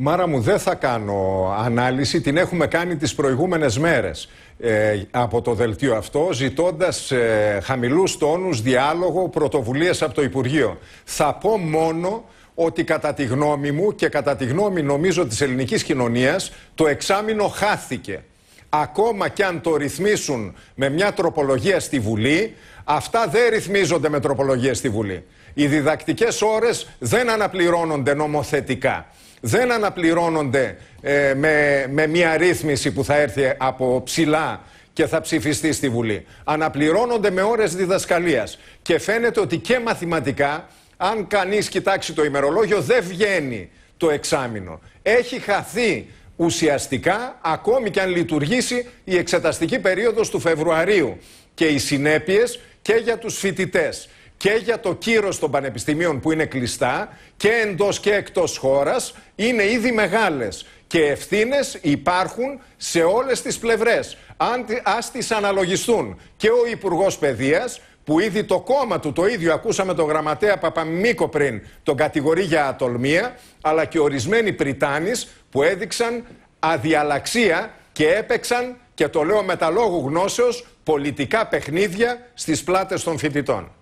Μάρα μου, δεν θα κάνω ανάλυση, την έχουμε κάνει τις προηγούμενες μέρες ε, από το δελτίο αυτό, ζητώντας ε, χαμηλούς τόνους, διάλογο, πρωτοβουλίες από το Υπουργείο. Θα πω μόνο ότι κατά τη γνώμη μου και κατά τη γνώμη νομίζω της ελληνικής κοινωνίας το εξάμεινο χάθηκε. Ακόμα και αν το ρυθμίσουν με μια τροπολογία στη Βουλή, αυτά δεν ρυθμίζονται με τροπολογία στη Βουλή. Οι διδακτικές ώρες δεν αναπληρώνονται νομοθετικά. Δεν αναπληρώνονται ε, με, με μια ρύθμιση που θα έρθει από ψηλά και θα ψηφιστεί στη Βουλή. Αναπληρώνονται με ώρες διδασκαλίας. Και φαίνεται ότι και μαθηματικά, αν κανείς κοιτάξει το ημερολόγιο, δεν βγαίνει το εξάμεινο. Έχει χαθεί ουσιαστικά ακόμη και αν λειτουργήσει η εξεταστική περίοδος του Φεβρουαρίου και οι συνέπειες και για τους φοιτητές και για το κύρος των πανεπιστημίων που είναι κλειστά και εντός και εκτός χώρας είναι ήδη μεγάλες και ευθύνες υπάρχουν σε όλες τις πλευρές. Αν, ας τις αναλογιστούν και ο Υπουργός Παιδείας που ήδη το κόμμα του το ίδιο ακούσαμε τον γραμματέα Παπαμίκο πριν τον κατηγορεί για ατολμία αλλά και ορισμένοι Πριτάνης που έδειξαν αδιαλαξία και έπαιξαν, και το λέω με τα λόγου γνώσεως, πολιτικά παιχνίδια στις πλάτες των φοιτητών.